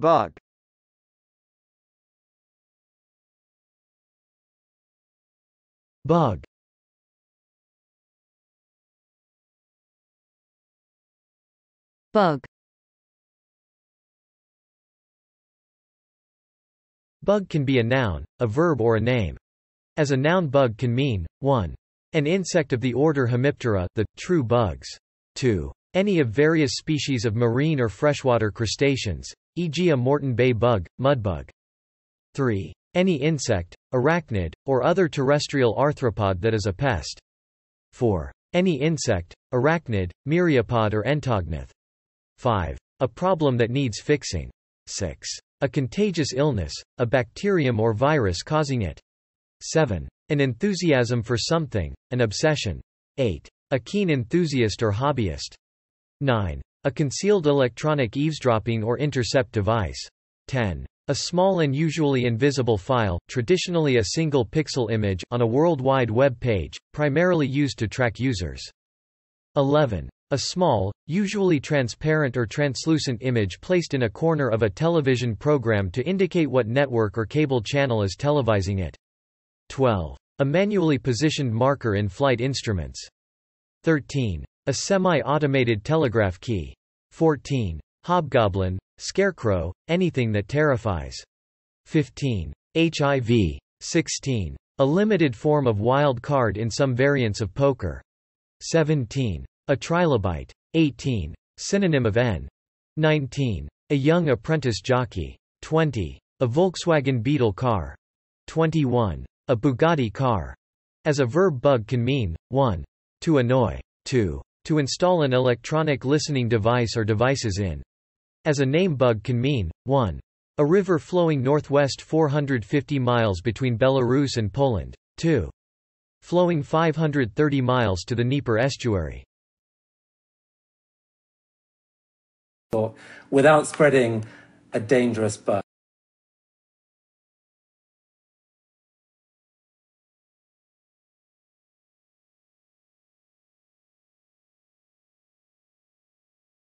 Bug. Bug Bug Bug can be a noun, a verb or a name. As a noun bug can mean, 1. An insect of the order Hemiptera, the true bugs. 2. Any of various species of marine or freshwater crustaceans e.g. a Morton Bay bug, mudbug. 3. Any insect, arachnid, or other terrestrial arthropod that is a pest. 4. Any insect, arachnid, myriapod or entognath. 5. A problem that needs fixing. 6. A contagious illness, a bacterium or virus causing it. 7. An enthusiasm for something, an obsession. 8. A keen enthusiast or hobbyist. 9. A concealed electronic eavesdropping or intercept device. 10. A small and usually invisible file, traditionally a single pixel image, on a World Wide Web page, primarily used to track users. 11. A small, usually transparent or translucent image placed in a corner of a television program to indicate what network or cable channel is televising it. 12. A manually positioned marker in flight instruments. 13. A semi-automated telegraph key. 14. Hobgoblin, scarecrow, anything that terrifies. 15. HIV. 16. A limited form of wild card in some variants of poker. 17. A trilobite. 18. Synonym of N. 19. A young apprentice jockey. 20. A Volkswagen Beetle car. 21. A Bugatti car. As a verb bug can mean, 1. To annoy. 2 to install an electronic listening device or devices in. As a name bug can mean, 1. A river flowing northwest 450 miles between Belarus and Poland. 2. Flowing 530 miles to the Dnieper estuary. Without spreading a dangerous bug.